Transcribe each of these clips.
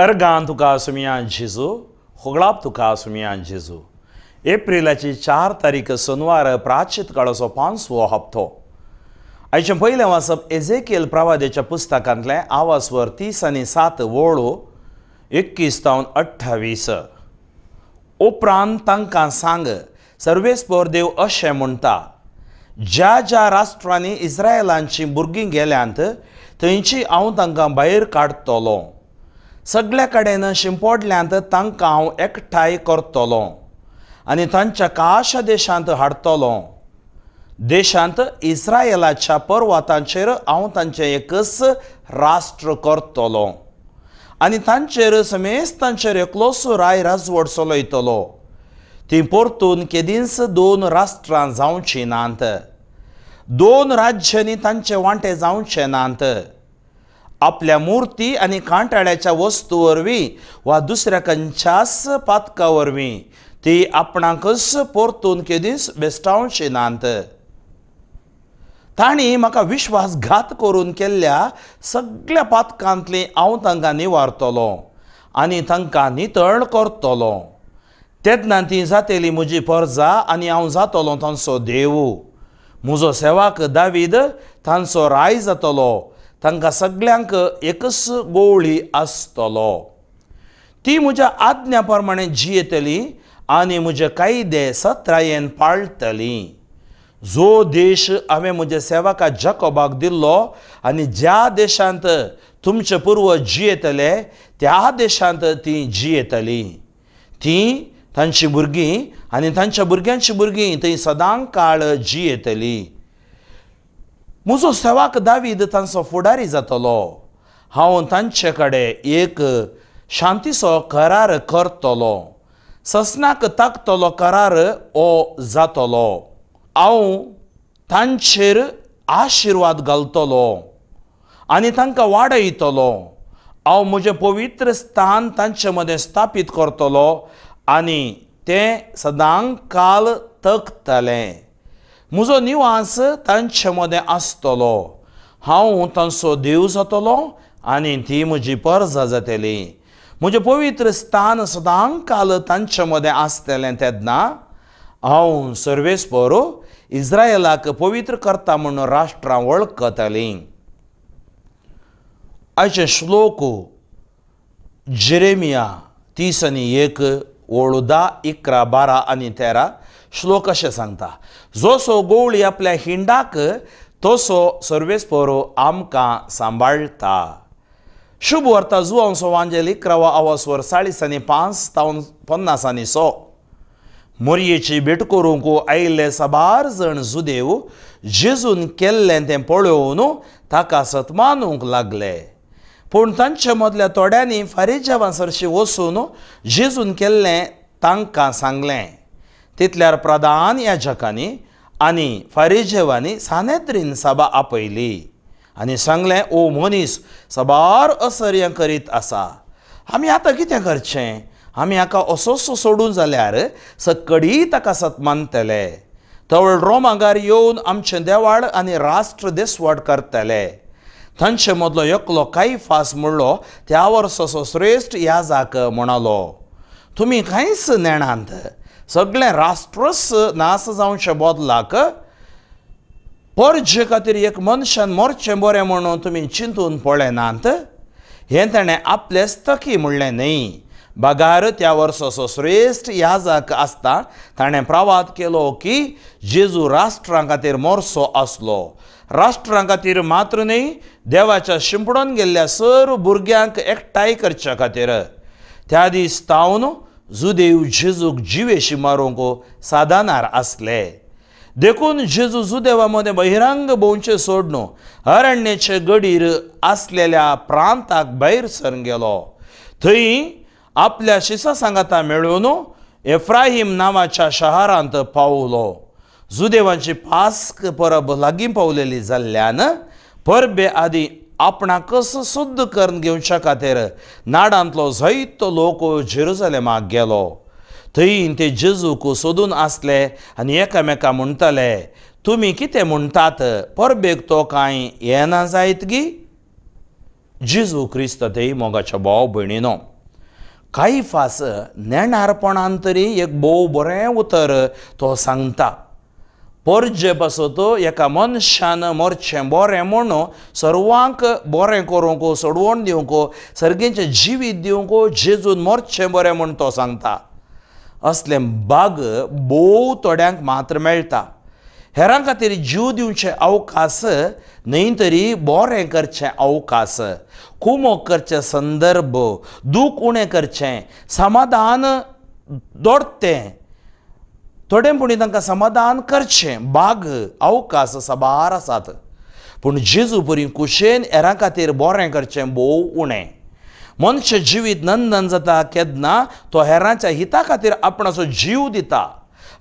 organ तुका सुमियान झिजू होगळाप तुका सुमिया झिजू एप्रिलाची चार तारीख सोनवार प्राचित काळाचो पांचवो हप्तो आयचें पयलें वाचप एजेकेल प्रवादेच्या पुस्तकांतले आवासवर तीस आनी सात वळो एकवीस तावन अठ्ठावीस उपरांत तांकां सांग सर्वेस्पर देव अशें म्हणटा ज्या ज्या राष्ट्रांनी इस्रायलांचीं भुरगीं गेल्यांत थंयची हांव तांकां भायर काडटलों सगल्या कडेन शिंपोडल्यांत तांकां हांव एकठांय करतलो आनी तांच्या काश देशांत हाडतलो देशांत इस्रायेलाच्या पर्वतांचेर हांव तांचें एकच राष्ट्र करतलो आनी तांचेर समेस्त तांचेर एकलोसो राय राजवड चलयतलो ती परतून केदींच दोन राष्ट्रां जावचीं नात दोन राज्यांनी तांचे वांटे जावचे नात आपल्या मूर्ती आणि कांटाळ्याच्या वस्तूवरवी वा दुसऱ्या कंच्यास पातकावरवी ती आपणाकच परतून केदीस बेस्टावचे नात तांणी म्हाका विश्वासघात करून केल्ल्या सगळ्या पातकांतली हांव तांकां निवारतलो आनी तांकां नितळ करतलो तेन्ना ती जातेली म्हजी पर्जा आनी हांव जातलो तांचो देव म्हजो सेवाक दावीद तांचो राय जातलो तांकां सगळ्यांक एकच गोवळी आसतलो ती म्हज्या आज्ञा प्रमाणे जियेतली आनी म्हजे कायदे सत्रायेन पाळटलीं जो देश हांवें म्हज्या सेवका जकोबाक दिल्लो आनी ज्या देशांत तुमचे पूर्व जियेतले त्या देशांत ती जियेतली ती तांची भुरगीं आनी तांच्या भुरग्यांचीं भुरगीं थंय सदां काळ जियेतली म्हजो सेवाक दावीद तांचो फुडारी जातलो हांव तांचे कडेन एक शांतीचो करार करतलो ससनाक ताकतलो करार ओ जातलो हांव तांचेर आशिर्वाद घालतलो आनी तांकां वाडयतलो हांव म्हजें पवित्र स्थान तांचे मदें स्थापीत करतलो आनी तें सदां काल तकतलें म्हजो निवास तांचे मोदें आसतलो हांव तांचो देव जातलो आनी ती म्हजी पर्जा जातली म्हजें पवित्र स्थान सदां काल तांचे मोदें आसतलें तेन्ना हांव सर्वेस्पर इस्रायलाक पवित्र करता म्हणून राष्ट्रां वळखतलीं आयचे श्लोक जेरेमिया तीस आनी एक वळुदा इकरा बारा आनी तेरा श्लोक अशें सांगता जसो गवळी आपल्या हिंडाक तसो सर्वेस्पोरो आमकां सांभाळता शुभ वर्ता जुवांव सोवांजली क्रवा आवाज वर चाळीस आनी पांच तावन पन्नास सो मोरयेची भेट करूंक आयिल्ले सबार जण जुदेव जेजून केल्लें तें पळोवन ताका सतमानूंक लागले पूण तांच्या मदल्या थोड्यांनी फारीच्या वासरशी वचून जेजून केल्लें तांकां सांगलें तितल्यार प्रधान याजकांनी जकांनी आनी फारिजेवांनी सानेद्रीन सभा आपयली आनी सांगले ओ मनीस सबार असर्य करीत आसा आमी आतां कितें करचें आमी हाका असोसो सोडून जाल्यार सकडी ताका मानतले तवळ रोमागार येवन आमचें देवाड आनी राष्ट्र देसवाड करतले थंचे मदलो एकलो फास म्हणलो त्या वर्सोसो श्रेश्ठ याजाक म्हणलो तुम्ही कांयच नेणांत सगळे राष्ट्रस नास जावचें बोदलाक पर्जे खातीर एक मनशान मोरचें बरें म्हणून तुमी चिंतून पळय नात हें ताणें आपले स्थकी म्हणलें न्ही बगार त्या वर्साचो श्रेश्ठ याजाक आसता ताणें प्रवाद केलो की जेजू राष्ट्रां खातीर मोरसो आसलो राष्ट्रां खातीर मात्र न्ही देवाच्या शिंपडोन गेल्ल्या सर्व भुरग्यांक एकठांय करच्या खातीर त्या दीस तावन जुदेव जेजूक जिवेशी मारूंक सादानार असले देखून जेजू जुदेवा मध्ये बहिरंग भोवचे सोडणो अरण्याचे गडीर असलेल्या प्रांताक भायर सर गेलो थंय आपल्या शिसा सांगाता मेळून एफ्राहीम नावाच्या शहरांत पावलो जुदेवांची पास्क परब लागीं पावलेली जाल्ल्यान परबे आदी कस शुद्ध करून घेवच्या खातीर नाडांतलो जैतो लोक जेरुजालेमाक गेलो थंय ते जेजूक सोदून आसले आनी एकामेका म्हणटाले तुमी कितें म्हणटात परबेक तो कांय येना जायत गी जिजू क्रिस्त थंय मोगाच्या भाव भयणीनो कांय फास नेणारपणान तरी एक भोव बरें उतर तो सांगता पोरजे तो एका मनशान मोरचें बोरें म्हणू सर्वांक बोरें करूंक सोडवण दिवंको सर्गेंचें जिवीत दिवंको जेजून मोरचें बरें म्हूण तो सांगता असले बाग भोव थोड्यांक मात्र मेळटा हेरां खातीर जीव दिवचे अवकाश न्हय तरी बोरें करचें अवकाश कुमो करचे संदर्भ दूख उणें करचें समाधान दोडतें पुणी तांकां समाधान करचें बाग अवकाश साबार आसात पूण जेजू बरी कुशेन येरां खातीर बरें करचें भोव उणें मनश जिवीत नंदन जाता केदना तो हेरांच्या हिता खातीर आपणाचो जीव दिता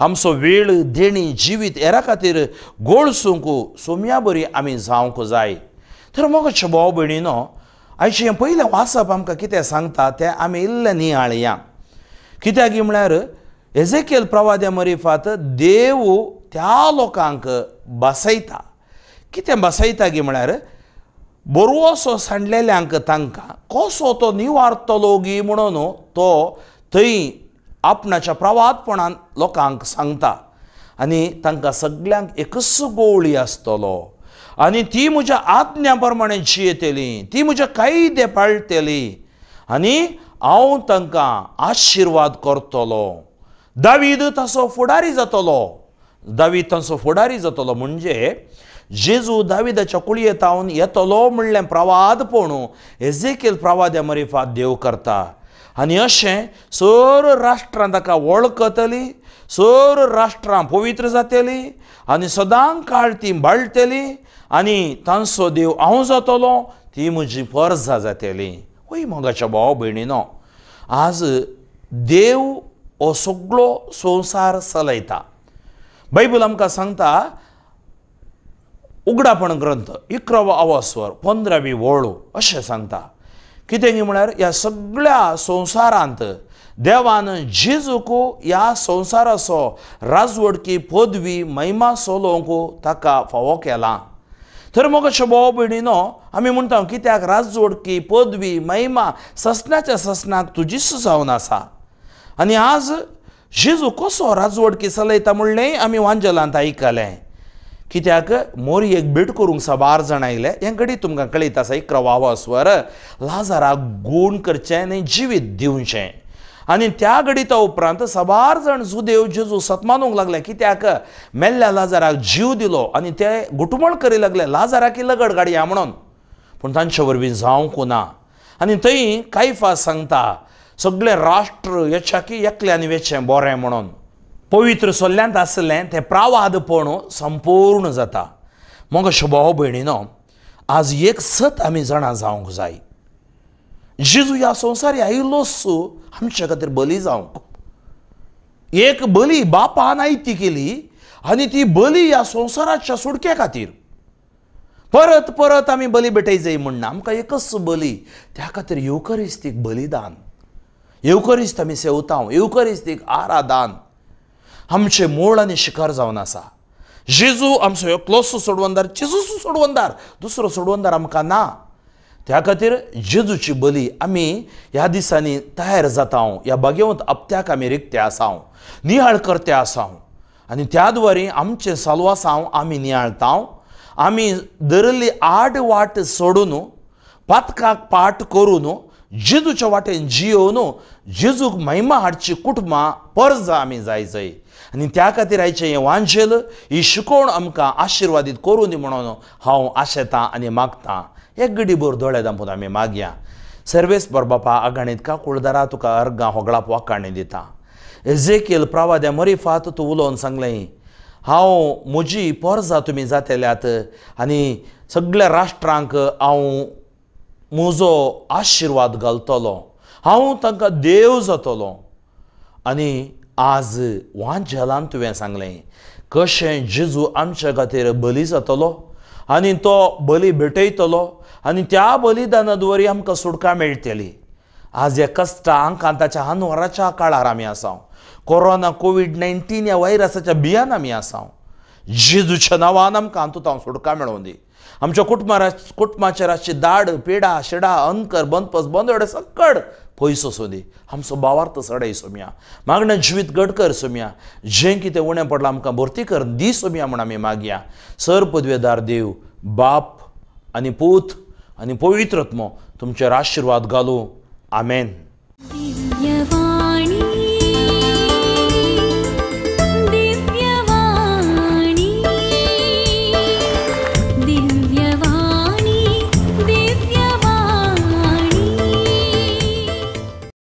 आमचो वेळ देणी जिवीत येरा खातीर गोडसूंक सोम्या बरी आमी जावंक जाय तर मोगोच भाव भयणीनो आयचें हें पयलें वाचप आमकां कितें सांगता तें आमी इल्लें नियाळया कित्याक की म्हळ्यार ಎಜೆಕೆಲ್ ಪ್ರವಾದ್ಯ मरीफात ದೇವು त्या लोकांक बसयता कितें बसयता गी म्हळ्यार बरोसो सांडलेल्यांक तांकां कसो तो निवारतलो गी म्हणून तो थंय आपणाच्या प्रवादपणान लोकांक सांगता आनी तांकां सगळ्यांक एकच गोळी आसतलो आनी ती म्हज्या आज्ञा प्रमाणे जियेतली ती म्हज्या कायदे पाळटली आनी हांव तांकां आशिर्वाद करतलो दावीद तसो फुडारी जातलो दावीद तसो फुडारी जातलो म्हणजे जेजू दाविदाच्या कुळयेत हावन येतलो म्हणलें प्रवाद पोणू एजेकेल प्रवाद्या मरिफात देव करता आनी अशें सर राष्ट्रां ताका वळखतली सर राष्ट्रां पवित्र जातली आनी सदां काळ ती बाळटली आनी तांचो देव हांव जातलो ती म्हजी पर्जा जातली वय मोगाच्या भाव भयणीनो आज देव सगळो संसार चलयता बैबल आमकां सांगता उगडापण ग्रंथ इकरावो आवास्वर पंदरावी वळू अशें सांगता कितें की म्हळ्यार ह्या सगळ्या संवसारांत देवान जिजूकू ह्या संवसाराचो राजवडकी पदवी महिमा सोलोवंक ताका फावो केला तर मग अशें भोव भयणीनो आमी म्हणटा कित्याक राजवडकी पदवी महिमा ससनाच्या ससनाक तुजीच जावन आसा आणि आज जेजू कसो राजवडकी किसा लायता आम्ही आमी वांजलांत आयकलें कित्याक एक भेट करूंक साबार जाण आयले हे घडी तुमकां कळयता आसा एक क्रवा स्वर लाजाराक गूण करचे आनी जिवीत दिवचे आनी त्या घडिता उपरांत सबार जाण जुदेव जेजू सतमानूंक लागले कित्याक मेल्ल्या लाजाराक जीव दिलो आनी ते घुटमळ करी लागले लाजाराक लगड गाडया म्हणून पूण तांचे वरवीं जावंक ना आनी थंय कायफा सांगता सगळे राष्ट्र की एकल्यान वेचें बरें म्हणून पवित्र सोल्ल्यांत आसलें तें प्रावाद संपूर्ण जाता मग शुभाव भयणीनो आज एक सत आमी जाणां जावंक जाय जिजू ह्या संसार सो आमचे खातीर बली जावंक एक बली बापान आयती केली आनी ती बली ह्या संवसाराच्या सुडके खातीर परत परत आमी बली भेटय जाय म्हणना आमकां एकच बली त्या खातीर युवकरिस्तीक बलिदान आम्ही mi se एक आरादान आमचे मूळ आणि शिकार जाऊन असा जेजू आमचो एकलोसो सोडवंदार जेजूचो सोडवंदार दुसरो सोडवंदार आमकां ना त्या खातीर जेजूची बली आमी ह्या दिसांनी तयार जाता ह्या बागेवंत आपत्याक आमी रिक्ते आसा निहाळ करते आसा आनी त्या द्वारे आमचे साल्वासांव आमी नियाळता आमी दरली आड वाट सोडून पातकाक पाट करून जेजूच्या वाटेन जियो न्हू जेजूक महिमा हाडची कुटुंबां परस आमी जायचंय आनी त्या खातीर आयचें हें वांचेल ही शिकोवण आमकां आशिर्वादीत करून दी म्हणून हांव आशेतां आनी मागतां एक गडी भर दोळे दामून आमी मागया सर्वेस बापा आगाणीत का कुळदारा तुका अर्गां होगळाप वाकाणी दिता केल प्रावाद्या मरिफात तूं उलोवन सांगलें हांव म्हजी परजा तुमी जातेल्यात आनी सगळ्या राष्ट्रांक हांव म्हजो आशिर्वाद घालतलो हांव तांकां देव जातलो आनी आज वांचलान तुवें सांगलें कशें जेजू आमच्या खातीर बली जातलो आनी तो बली भेटयतलो आनी त्या बलिदाना वरी आमकां सुटका मेळटली आज ह्या कश्टांक आतांच्या हानवराच्या काळार आमी आसा कोरोना कोवीड नायन्टीन ह्या व्हायरसाच्या बियान आमी आसा जेजूच्या नांवान आमकां हातूंत हांव सुटका मेळोवन दी आमच्या कुटुंबारा कुटुंबाचाराची दाड पेडा शेडा अंकर बंदपस बंद सकड पयस सोदी दी आमचो बावार्थ तसडाय सोमया मागणे जिवीत गडकर कर सोमया जें कितें उणें पडलां आमकां भरती कर दी सोमया म्हण आमी मागया सर पदवेदार देव बाप आनी पूत आनी पवित्रत्मो तुमचेर आशिर्वाद घालूं आमेन